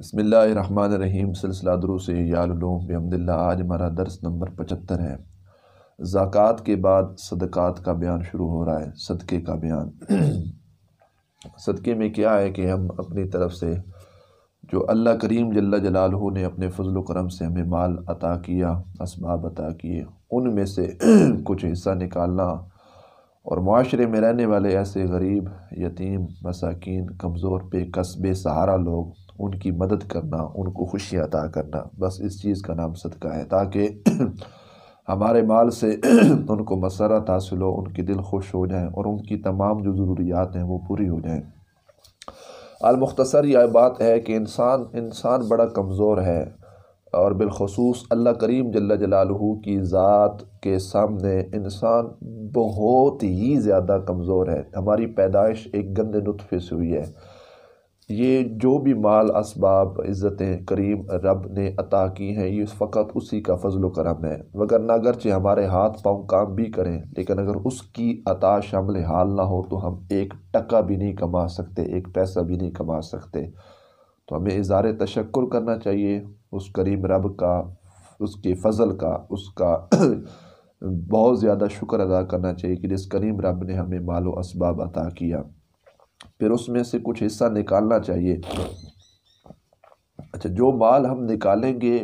बसमीम सिलसिला दरुस यालूमदिल्ला आज हमारा दर्स नंबर पचहत्तर है ज़क़़त के बाद सदक़ात का बयान शुरू हो रहा है सदक़े का बयान सदक़े में क्या है कि हम अपनी तरफ से जो अल्लाह करीम जल्ला जलाल ने अपने फजल करम से हमें माल अता किया इसबाब अता किए उनमें से कुछ हिस्सा निकालना और माशरे में रहने वाले ऐसे गरीब यतीम मसाकिन कमज़ोर पे कस्बे सहारा लोग उनकी मदद करना उनको खुशी अदा करना बस इस चीज़ का नाम सदका है ताकि हमारे माल से उनको मसरत हासिल हो उनके दिल खुश हो जाएँ और उनकी तमाम जो ज़रूरियात हैं वो पूरी हो जाएँ अलमुख्तसर यह बात है कि इंसान इंसान बड़ा कमज़ोर है और बिलखसूस अल्लाह करीम जल्ला जलालहू की ज़ात के सामने इंसान बहुत ही ज़्यादा कमज़ोर है हमारी पैदाइश एक गंदे नुतफ़े से हुई है ये जो भी माल इसबाब इज़्ज़तें करीम रब ने अता की हैं ये फ़कत उसी का फजल करम है ना अगरचे हमारे हाथ पाँव काम भी करें लेकिन अगर उसकी अता शामिल हाल ना हो तो हम एक टका भी नहीं कमा सकते एक पैसा भी नहीं कमा सकते तो हमें इज़हार तशक्र करना चाहिए उस करीम रब का उसके फजल का उसका बहुत ज़्यादा शुक्र अदा करना चाहिए कि जिस करीम रब ने हमें मालो इसबाब अता किया फिर उसमें से कुछ हिस्सा निकालना चाहिए अच्छा जो माल हम निकालेंगे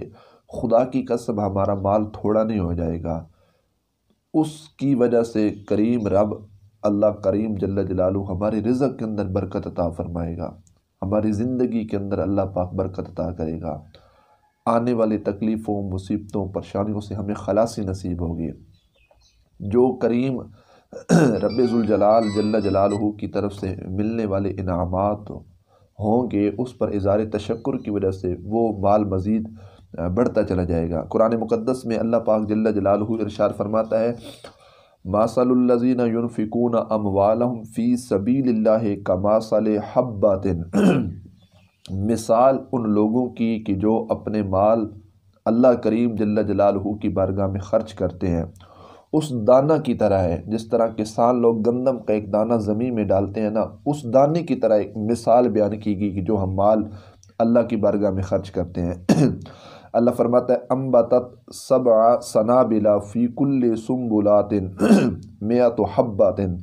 खुदा की कसम हमारा माल थोड़ा नहीं हो जाएगा उसकी वजह से करीम रब अल्लाह करीम जल जलालू हमारे रिज़क के अंदर बरकत अता फ़रमाएगा हमारी ज़िंदगी के अंदर अल्लाह पाक बरकत अता करेगा आने वाली तकलीफ़ों मुसीबतों परेशानियों से हमें खलासी नसीब होगी जो करीम रबाल जल्ला जलाल की तरफ से मिलने वाले इनामत होंगे उस पर इज़ार तशक्र की वजह से वो माल मज़ीद बढ़ता चला जाएगा कुरान मुक़दस में अल्लाह पाक जल्ला जलाल इरशार फरमाता है मासलजीन यूनफिकून अमवालम फ़ी सबील कमासल हब्बातिन मिसाल उन लोगों की कि जो अपने माल अल्लाह करीम जल्ला जलालहू की बारगाह में ख़र्च करते हैं उस दाना की तरह है जिस तरह किसान लोग गंदम का एक दाना ज़मीन में डालते हैं ना उस दाने की तरह एक मिसाल बयान की गई कि जो हम माल अल्लाह की बारगाह में ख़र्च करते हैं अल्लाह फरमाता है अम्बत सब सनाबिला फ़ीकुल्ल सुम्बुलातिन मिया तो हब्बातिन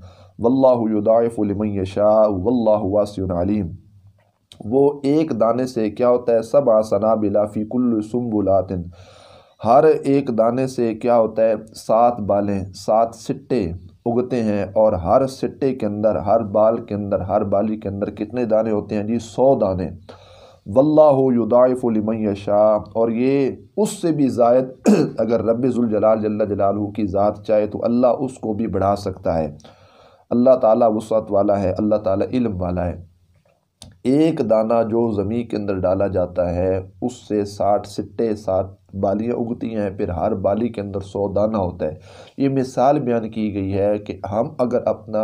शाह वल्लासम वो एक दाने से क्या होता है सब सना बिला फ़ीकुल्ल सुम्बुलातिन हर एक दाने से क्या होता है सात बालें सात सिट्टे उगते हैं और हर सिट्टे के अंदर हर बाल के अंदर हर बाली के अंदर कितने दाने होते हैं जी सौ दाने वल्लादायफ़ुलमय शाह और ये उससे भी जायद अगर जलाल जल्ला जलालू की ज़ात चाहे तो अल्लाह उसको भी बढ़ा सकता है अल्लाह ताला वसत वाला है अल्लाह ताला इल्म वाला है एक दाना जो ज़मीन के अंदर डाला जाता है उससे साठ सिट्टे सात बालियाँ उगती हैं फिर हर बाली के अंदर सौ दाना होता है ये मिसाल बयान की गई है कि हम अगर अपना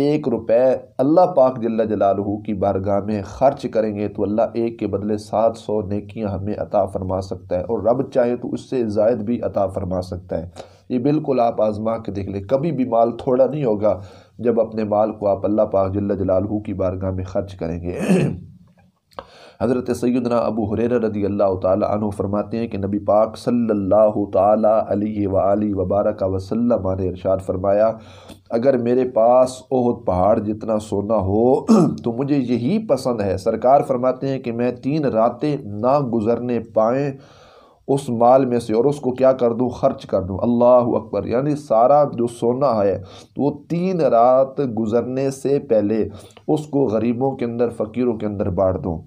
एक रुपए अल्लाह पाक जिला जलालहू की बारगाह में ख़र्च करेंगे तो अल्लाह एक के बदले सात सौ नेकियाँ हमें अता फ़रमा सकता है और रब चाहे तो उससे जायद भी अता फ़रमा सकता है ये बिल्कुल आप आजमा के देख लें कभी भी माल थोड़ा नहीं होगा जब अपने माल को आप अल्लाह पाक जल्ला जलालहू की बारगाह में ख़र्च करेंगे हज़रत सैदना अबू हुरर रदी अल्लाह तु फरमाते हैं कि नबी पाक सल्लल्लाहु तली अलैहि वबारक वसल्लम ने इरशाद फरमाया अगर मेरे पास ओहद पहाड़ जितना सोना हो तो मुझे यही पसंद है सरकार फरमाते हैं कि मैं तीन रातें ना गुज़रने पाएँ उस माल में से और उसको क्या कर दूँ खर्च कर दूँ अल्लाह अकबर यानी सारा जो सोना है तो वो तीन रात गुजरने से पहले उसको गरीबों के अंदर फ़कीरों के अंदर बाँट दूँ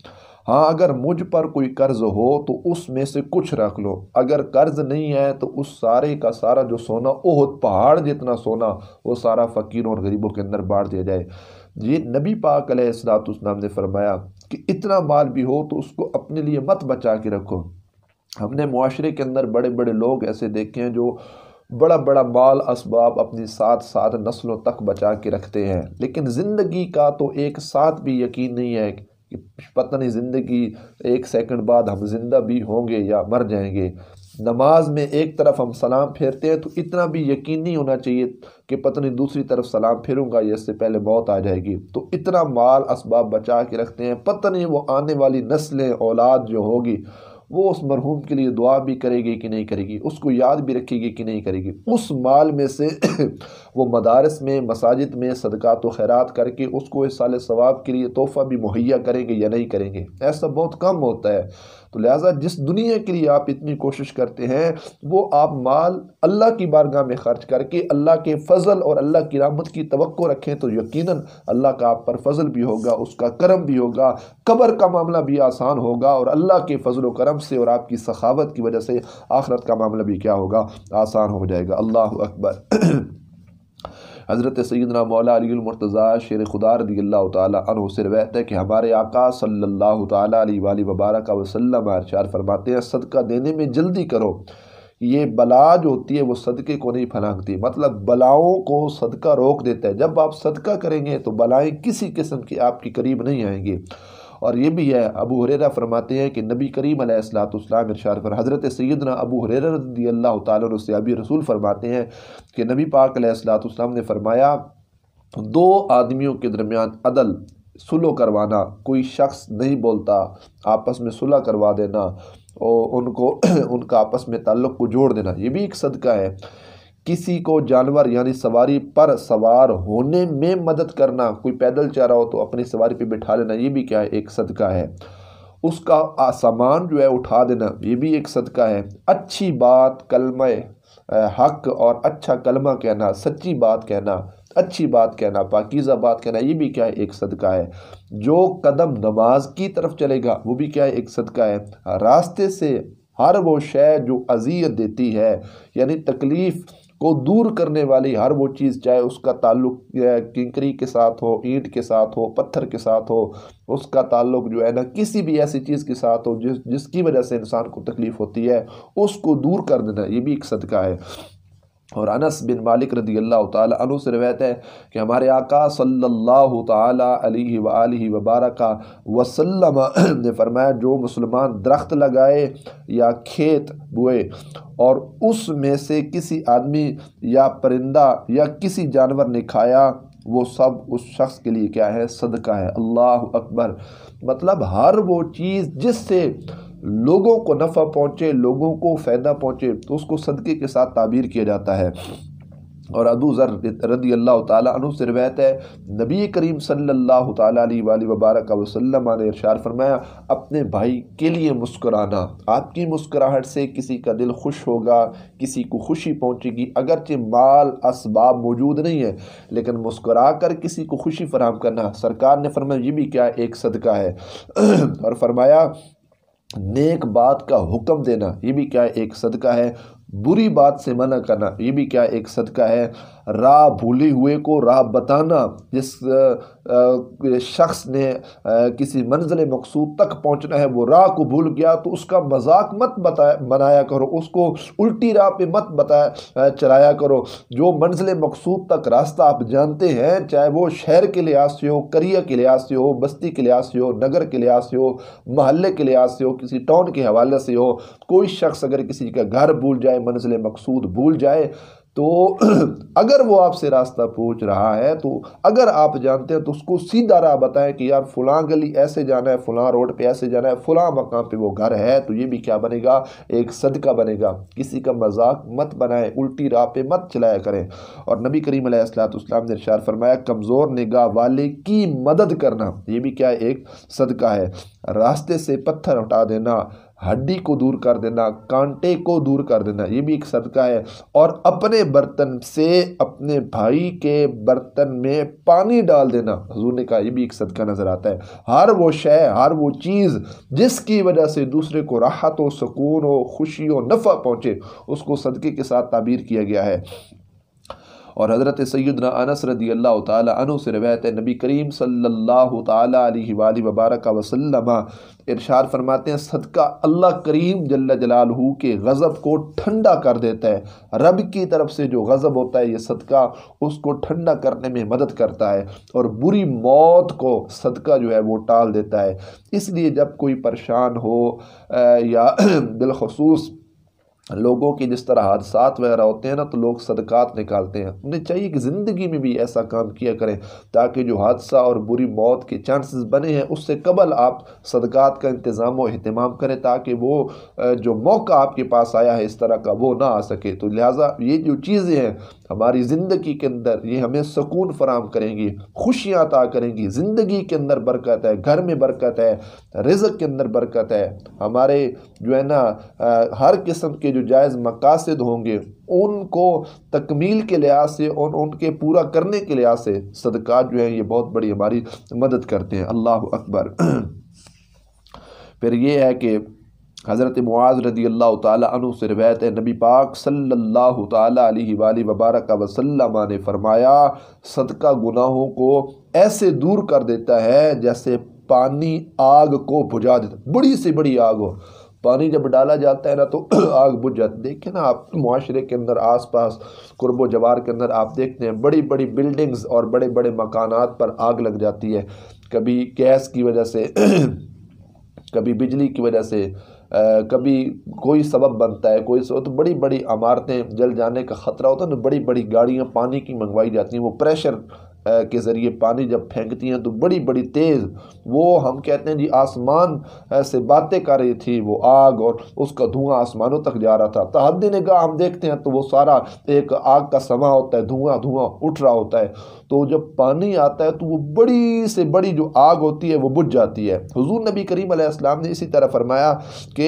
हाँ अगर मुझ पर कोई कर्ज़ हो तो उसमें से कुछ रख लो अगर कर्ज़ नहीं है तो उस सारे का सारा जो सोना ओहद पहाड़ जितना सोना वो सारा फ़कीरों और गरीबों के अंदर बांट दिया जाए ये नबी पाक अलैहिस्सलाम ने फरमाया कि इतना माल भी हो तो उसको अपने लिए मत बचा के रखो हमने माशरे के अंदर बड़े बड़े लोग ऐसे देखे हैं जो बड़ा बड़ा माल इसबाब अपनी साथ साथ नस्लों तक बचा के रखते हैं लेकिन ज़िंदगी का तो एक साथ भी यकीन नहीं है कि पता नहीं ज़िंदगी एक सेकंड बाद हम जिंदा भी होंगे या मर जाएंगे नमाज में एक तरफ हम सलाम फेरते हैं तो इतना भी यकीन नहीं होना चाहिए कि पता नहीं दूसरी तरफ सलाम फेरूंगा या इससे पहले मौत आ जाएगी तो इतना माल इसबाब बचा के रखते हैं पता नहीं वो आने वाली नस्लें औलाद जो होगी वो उस मरहूम के लिए दुआ भी करेगी कि नहीं करेगी उसको याद भी रखेगी कि नहीं करेगी उस माल में से वो मदारस में मसाजिद में सदका व तो खैरत करके उसको इस साल सवाब के लिए तोहफ़ा भी मुहैया करेंगे या नहीं करेंगे ऐसा बहुत कम होता है तो लिहाजा जिस दुनिया के लिए आप इतनी कोशिश करते हैं वो आप माल अल्लाह की बारगाह में ख़र्च करके अल्लाह के फ़ज़ल और अल्लाह की रामत की तो रखें तो यकीन अल्लाह का आप पर फजल भी होगा उसका करम भी होगा कबर का मामला भी आसान होगा और अल्लाह के फजल करम से और आपकी सखावत की वजह से आखरत का मामला भी क्या होगा आसान हो जाएगा अल्लाह अकबर हज़रत सैदना मौला अलीमरतज़ा शेर खुदा रदी अल्लाह से रवैत है कि हमारे आका सल्ला तबारक वबारक वसलम आरचार फरमाते हैं सदका देने में जल्दी करो ये बला जो होती है वो सदक़े को नहीं फलांगती मतलब बलाओं को सदका रोक देता है जब आप सदका करेंगे तो बलाएँ किसी किस्म की आपके करीब नहीं आएंगी और ये भी है अबू हरेरा फरमाते हैं कि नबी करीम सलाम इरशाद पर हज़रत सैदना अबू हरेरा रदी अल्लाह तबी रसूल फरमाते हैं कि नबी पाक सलाम ने फरमाया दो आदमियों के दरमियान अदल सुलह करवाना कोई शख्स नहीं बोलता आपस में सुलह करवा देना और उनको उनका आपस में ताल्लुक़ को जोड़ देना ये भी एक सदका है किसी को जानवर यानी सवारी पर सवार होने में मदद करना कोई पैदल चल रहा हो तो अपनी सवारी पे बिठा लेना ये भी क्या है एक सदका है उसका सामान जो है उठा देना ये भी एक सदका है अच्छी बात कलम हक और अच्छा कलमा कहना सच्ची बात कहना अच्छी बात कहना पाकिज़ा बात कहना ये भी क्या है एक सदका है जो कदम नमाज की तरफ चलेगा वो भी क्या है एक सदका है रास्ते से हर वो शय जो अजियत देती है यानी तकलीफ़ को दूर करने वाली हर वो चीज़ चाहे उसका ताल्लुक किंकरी के साथ हो ईंट के साथ हो पत्थर के साथ हो उसका ताल्लुक जो है ना किसी भी ऐसी चीज़ के साथ हो जिस जिसकी वजह से इंसान को तकलीफ़ होती है उसको दूर कर देना ये भी एक सदका है और अनस बिन मालिक रदी अल्लाह तु से रवायत है कि हमारे आका सल्लल्लाहु अलैहि वली वबारक वसल्लम ने फरमाया जो मुसलमान दरख्त लगाए या खेत बोए और उसमें से किसी आदमी या परिंदा या किसी जानवर ने खाया वो सब उस शख्स के लिए क्या है सदका है अल्लाह अकबर मतलब हर वो चीज़ जिससे लोगों को नफ़ा पहुँचे लोगों को फ़ायदा पहुँचे तो उसको सदक़े के साथ ताबीर किया जाता है और अबू ज़र रदी अल्लाह तु से रवायत है नबी करीम सल्ला तबारक वसलम ने इरशार फरमाया अपने भाई के लिए मुस्कुराना आपकी मुस्कुराहट से किसी का दिल खुश होगा किसी को खुशी पहुँचेगी अगरचे माल इसबाब मौजूद नहीं है लेकिन मुस्करा कर किसी को खुशी फराम करना सरकार ने फरमाया ये भी क्या एक सदका है और फरमाया नेक बात का हुक्म देना ये भी क्या एक सदका है बुरी बात से मना करना ये भी क्या एक सदका है राह भूले हुए को राह बताना जिस शख्स ने किसी मंजिल मकसूद तक पहुंचना है वो राह को भूल गया तो उसका मजाक मत बताया बनाया करो उसको उल्टी राह पे मत बताया चलाया करो जो मंजिल मकसूद तक रास्ता आप जानते हैं चाहे वो शहर के लिहाज से हो करियर के लिहाज से हो बस्ती के लिहाज से हो नगर के लिहाज से हो महल्ले के लिहाज से हो किसी टाउन के हवाले से हो कोई शख्स अगर किसी का घर भूल जाए मंजिल मकसूद भूल जाए तो अगर वो आपसे रास्ता पूछ रहा है तो अगर आप जानते हैं तो उसको सीधा राह बताएं कि यार फलां गली ऐसे जाना है फलां रोड पे ऐसे जाना है फलां मकाम पे वो घर है तो ये भी क्या बनेगा एक सदका बनेगा किसी का मजाक मत बनाएं उल्टी राह पे मत चलाया करें और नबी करीम असलातम ने इशार फरमाया कमज़ोर निगाह वाले की मदद करना ये भी क्या एक सदका है रास्ते से पत्थर हटा देना हड्डी को दूर कर देना कांटे को दूर कर देना ये भी एक सदका है और अपने बर्तन से अपने भाई के बर्तन में पानी डाल देना हजूर ने कहा यह भी एक सदका नज़र आता है हर वो शय हर वो चीज़ जिसकी वजह से दूसरे को राहत हो सुकून हो खुशी हो नफ़ा पहुँचे उसको सदके के साथ ताबीर किया गया है और हज़रत सैदना अनस रदी अल्लाह तु से रवायत नबी करीम सल्ला वबारक वसलम इरशार फरमाते हैं सदका अल्लाह करीम जल्ल हु के गज़ब को ठंडा कर देता है रब की तरफ से जो गज़ब होता है ये सदका उसको ठंडा करने में मदद करता है और बुरी मौत को सदका जो है वो टाल देता है इसलिए जब कोई परेशान हो या बिलखसूस लोगों के जिस तरह हादसा वगैरह होते हैं ना तो लोग सदक़ात निकालते हैं उन्हें चाहिए कि ज़िंदगी में भी ऐसा काम किया करें ताकि जो हादसा और बुरी मौत के चांसेस बने हैं उससे कबल आप सदक़ात का इंतज़ाम और अहतमाम करें ताकि वो जो मौका आपके पास आया है इस तरह का वो ना आ सके तो लिहाजा ये जो चीज़ें हैं हमारी ज़िंदगी के अंदर ये हमें सुकून फराम करेंगी खुशियाँ अता करेंगी ज़िंदगी के अंदर बरकत है घर में बरकत है रिजक के अंदर बरकत है हमारे जो है ना हर किस्म के जो जायज़ मकासद होंगे उनको तकमील के लिहाज से और उनके पूरा करने के लिहाज से सदक़ात जो है ये बहुत बड़ी हमारी मदद करते हैं अल्लाह अकबर फिर ये है कि हज़रत मुआज़ रदी अल्लाह तु से रवायत नबी पाक सल्लल्लाहु अलैहि वबारक वसल्लम ने फरमाया सदका गुनाहों को ऐसे दूर कर देता है जैसे पानी आग को बुझा देता बड़ी से बड़ी आग हो पानी जब डाला जाता है ना तो आग बुझ जाती देखिए ना आप माशरे के अंदर आस पास कुर्ब जवार के अंदर आप देखते हैं बड़ी बड़ी बिल्डिंग्स और बड़े बड़े मकानात पर आग लग जाती है कभी गैस की वजह से कभी बिजली की वजह से कभी कोई सबब बनता है कोई तो बड़ी बड़ी इमारतें जल जाने का ख़तरा होता है ना तो बड़ी बड़ी गाड़ियाँ पानी की मंगवाई जाती हैं वो प्रेशर के ज़रिए पानी जब फेंकती हैं तो बड़ी बड़ी तेज़ वो हम कहते हैं जी आसमान से बातें कर रही थी वो आग और उसका धुआं आसमानों तक जा रहा था तहदी ने कहा हम देखते हैं तो वो सारा एक आग का समा होता है धुआं धुआं उठ रहा होता है तो जब पानी आता है तो वो बड़ी से बड़ी जो आग होती है वो बुझ जाती है हजूर नबी करीम आसमाम ने इसी तरह फरमाया कि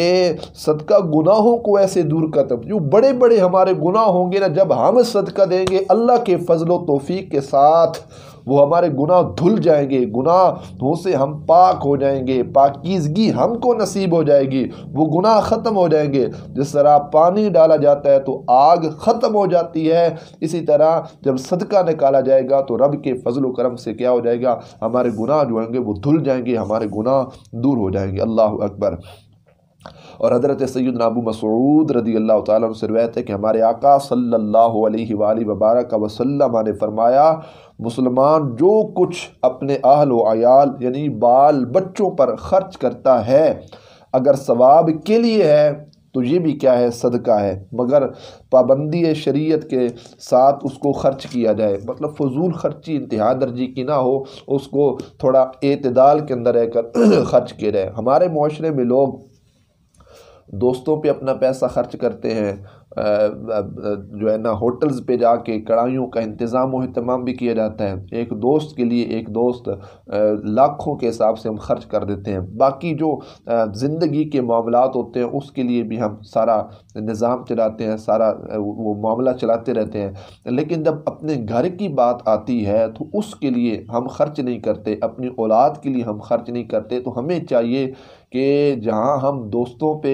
सदका गुनाहों को ऐसे दूर कर जो बड़े बड़े हमारे गुनाह होंगे ना जब हम सदका देंगे अल्लाह के फजलो तोफ़ी के साथ वो हमारे गुनाह धुल जाएंगे गुनाहों से हम पाक हो जाएंगे पाकिजगी हमको नसीब हो जाएगी वो गुनाह ख़त्म हो जाएंगे जिस तरह पानी डाला जाता है तो आग ख़त्म हो जाती है इसी तरह जब सदका निकाला जाएगा तो रब के फजल करम से क्या हो जाएगा हमारे गुनाह जो होंगे वो धुल जाएंगे हमारे गुनाह दूर हो जाएंगे अल्लाह अकबर और हज़रत सैद नाबू मसूद रदी अल्लाह तैत है कि हमारे आका सल्ला वबारक वसलम ने फ़रमाया मुसलमान जो कुछ अपने अहल आयाल यानी बाल बच्चों पर ख़र्च करता है अगर सवाब के लिए है तो ये भी क्या है सदका है मगर पाबंदी शरीयत के साथ उसको खर्च किया जाए मतलब फजूल खर्ची इंतहा दर्जी की ना हो उसको थोड़ा अतदाल के अंदर रहकर खर्च किया जाए हमारे माशरे में लोग दोस्तों पे अपना पैसा खर्च करते हैं जो है ना होटल्स पे जाके कढ़ाइयों का इंतज़ाम व भी किया जाता है एक दोस्त के लिए एक दोस्त लाखों के हिसाब से हम खर्च कर देते हैं बाकी जो ज़िंदगी के मामला होते हैं उसके लिए भी हम सारा निज़ाम चलाते हैं सारा वो मामला चलाते रहते हैं लेकिन जब अपने घर की बात आती है तो उसके लिए हम खर्च नहीं करते अपनी औलाद के लिए हम खर्च नहीं करते तो हमें चाहिए कि जहाँ हम दोस्तों पे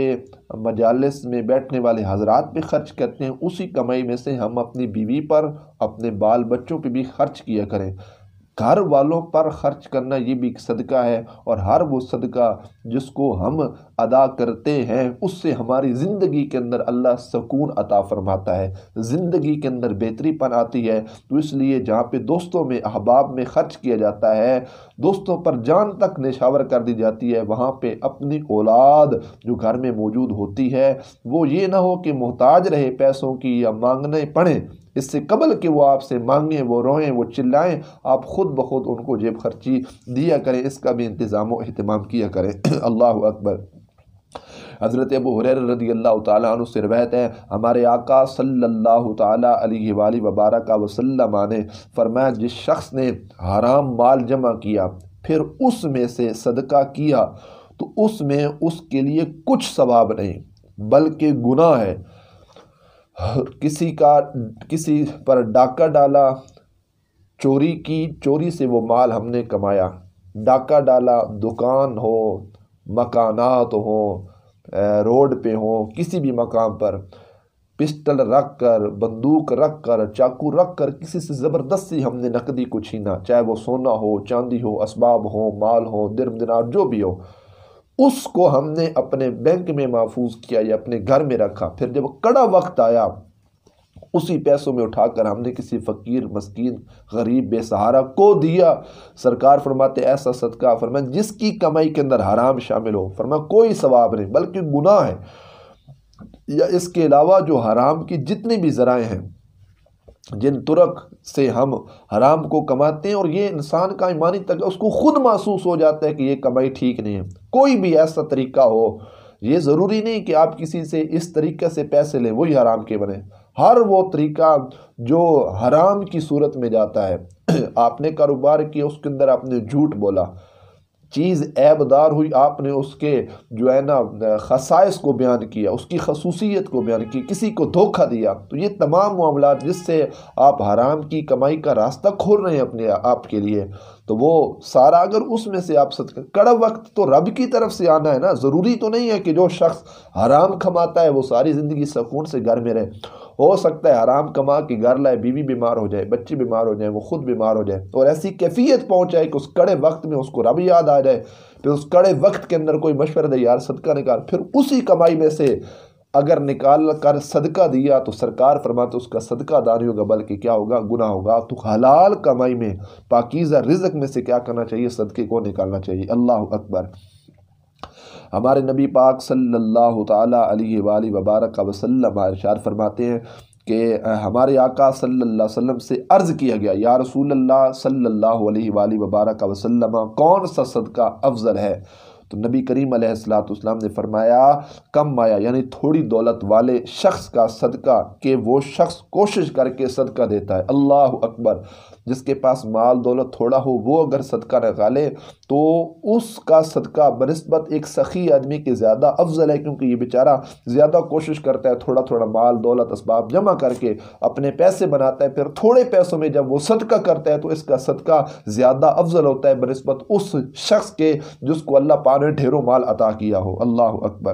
मजालस में बैठने वाले हजरात पे ख़र्च करते हैं उसी कमाई में से हम अपनी बीवी पर अपने बाल बच्चों पे भी ख़र्च किया करें घर वालों पर ख़र्च करना ये भी एक सदका है और हर वो सदका जिसको हम अदा करते हैं उससे हमारी ज़िंदगी के अंदर अल्लाह सुकून अता फरमाता है ज़िंदगी के अंदर बेहतरीपन आती है तो इसलिए जहाँ पे दोस्तों में अहबाब में ख़र्च किया जाता है दोस्तों पर जान तक निशावर कर दी जाती है वहाँ पे अपनी औलाद जो घर में मौजूद होती है वो ये ना हो कि मोहताज रहे पैसों की या मांगने पड़े इससे कबल कि वो आपसे मांगें वो रोएं वो चिल्लाएं आप ख़ुद ब खुद उनको जेब खर्ची दिया करें इसका भी इंतज़ाम अहतमाम किया करें अल्लाह अकबर हज़रत अबू हुरर रदी अल्लाह तु से रवायत है हमारे आका सल्ला तबारक वबारक वसलम ने फरमाया जिस शख्स ने हराम माल जमा किया फिर उसमें से सदका किया तो उसमें उसके लिए कुछ सवाब नहीं बल्कि गुनाह है किसी का किसी पर डाका डाला चोरी की चोरी से वो माल हमने कमाया डाका डाला दुकान हो मकानात हो रोड पे हो किसी भी मकाम पर पिस्टल रख कर बंदूक रख कर चाकू रख कर किसी से ज़बरदस्ती हमने नकदी को छीना चाहे वो सोना हो चांदी हो इसबाब हो माल हो दर्म दिनार जो भी हो उसको हमने अपने बैंक में महफूज किया या अपने घर में रखा फिर जब कड़ा वक्त आया उसी पैसों में उठाकर हमने किसी फ़कीर मस्किन गरीब बेसहारा को दिया सरकार फरमाते ऐसा सदका फरमा जिसकी कमाई के अंदर हराम शामिल हो फरमा कोई सवाब नहीं बल्कि गुनाह है या इसके अलावा जो हराम की जितनी भी जराए हैं जिन तुरक से हम हराम को कमाते हैं और ये इंसान का ईमानी तक उसको ख़ुद महसूस हो जाता है कि ये कमाई ठीक नहीं है कोई भी ऐसा तरीका हो ये ज़रूरी नहीं कि आप किसी से इस तरीके से पैसे लें वही हराम के बने हर वो तरीका जो हराम की सूरत में जाता है आपने कारोबार किया उसके अंदर आपने झूठ बोला चीज़ ऐबदार हुई आपने उसके जो है ना खसाइस को बयान किया उसकी खसूसियत को बयान किया किसी को धोखा दिया तो ये तमाम मामला जिससे आप हराम की कमाई का रास्ता खोल रहे हैं अपने आप के लिए तो वो सारा अगर उसमें से आप सद कड़ा वक्त तो रब की तरफ से आना है ना ज़रूरी तो नहीं है कि जो शख्स हराम कमाता है वो सारी ज़िंदगी सकून से घर में रहे हो सकता है आराम कमा के घर लाए बीवी बीमार हो जाए बच्चे बीमार हो जाए वो खुद बीमार हो जाए और ऐसी कैफियत पहुँच जाए कि उस कड़े वक्त में उसको रब याद आ जाए फिर उस कड़े वक्त के अंदर कोई मशवरा दे यार सदका निकाल फिर उसी कमाई में से अगर निकाल कर सदका दिया तो सरकार फरमा तो उसका सदका दान होगा बल्कि क्या होगा गुना होगा तो हलाल कमाई में पाकिज़ा रिजक में से क्या करना चाहिए सदके को निकालना चाहिए अल्लाह अकबर हमारे नबी पाक सल्लल्लाहु अलैहि वाली वबारक वसल्लम इरशाद फरमाते हैं कि हमारे आका सल्लल्लाहु अलैहि वसल्लम से अर्ज़ किया गया या रसूल अल्लाह सल्लल्लाहु अलैहि वाली वबारक वसल्लम कौन सा सदका अफजल है तो नबी करीम सलाम ने फरमाया कम माया यानी थोड़ी दौलत वाले शख्स का सदका कि वो शख्स कोशिश करके सदका देता है अल्लाह अकबर जिसके पास माल दौलत थोड़ा हो वो अगर सदका निकाले तो उसका सदका बनस्बत एक सखी आदमी के ज़्यादा अफजल है क्योंकि ये बेचारा ज़्यादा कोशिश करता है थोड़ा थोड़ा माल दौलत इसबाब जमा करके अपने पैसे बनाता है फिर थोड़े पैसों में जब वो सदका करता है तो इसका सदका ज़्यादा अफजल होता है बनस्बत उस शख्स के जिसको अल्लाह पा अल्लाह ने ढेरों माल अता किया हो अल्लाह अकबर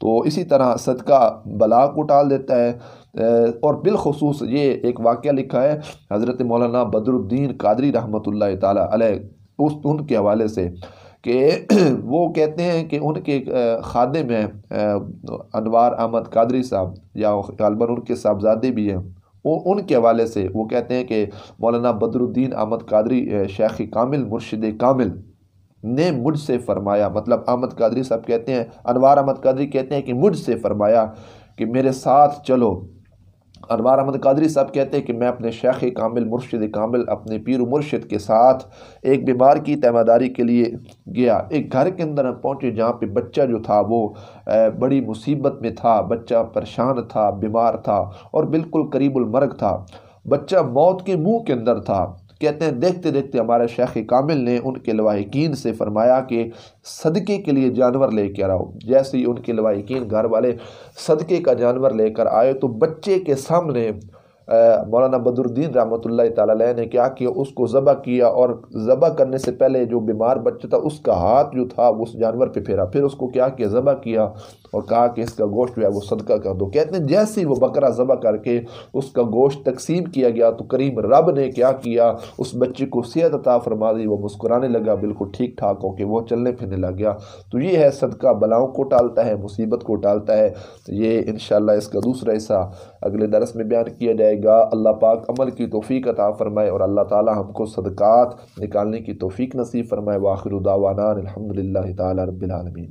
तो इसी तरह सदका बला को टाल देता है और बिलखसूस ये एक वाक़ लिखा है हज़रत मौलाना बदरुद्दीन कादरी रहमत ताली उस उनके हवाले से कि वो कहते हैं कि उनके खादे में अनवार अहमद कादरी साहब या गालबन उनके साहबजादे भी हैं उनके हवाले से वो कहते हैं कि मौलाना बदरुद्दीन अहमद कादरी शेख कामिल मुर्शद कामिल ने मुझसे फरमाया मतलब अहमद कादरी साहब कहते हैं अनवार अहमद कादरी कहते हैं कि मुझसे फरमाया कि मेरे साथ चलो अनवार अहमद कादरी साहब कहते हैं कि मैं अपने शेख कामिल मुर्शद कामिल अपने पीर मुर्शिद के साथ एक बीमार की तैमादारी के लिए गया एक घर के अंदर हम पहुँचे जहाँ पे बच्चा जो था वो बड़ी मुसीबत में था बच्चा परेशान था बीमार था और बिल्कुल करीबुलमर्ग था बच्चा मौत के मुँह के अंदर था कहते हैं देखते देखते हमारे शेख कामिल ने उनके लवाकिन से फरमाया कि सदक़े के लिए जानवर ले कर आओ जैसे ही उनके लवाकिन घर वाले सदक़े का जानवर लेकर आए तो बच्चे के सामने मौलाना बदरुद्दीन रहमत ताला ने क्या किया उसको ज़बह किया और ज़बह करने से पहले जो बीमार बच्चा था उसका हाथ जो था उस जानवर पे फेरा फिर उसको क्या किया ज़बह किया और कहा कि इसका गोश्त जो है वो सदका कर दो कहते हैं जैसे ही वो बकरा ज़बह करके उसका गोश्त तकसीम किया गया तो करीम रब ने क्या किया उस बच्चे को सेहत अता फरमा दी वो मुस्कुराने लगा बिल्कुल ठीक ठाक होकर वह चलने फिरने लग गया तो ये है सदका बलाओं को टालता है मुसीबत को टालता है तो ये इन इसका दूसरा हिस्सा अगले दरस में बयान किया जाएगा करेगा अल्लाह पाक अमल की तोफ़ी अता फ़रमाए और अल्लाह ताला हमको सदक़ात निकालने की तोफ़ी नसीब फ़रमाए वाखिर दावाना अलहमदिल्ला तबीआलमी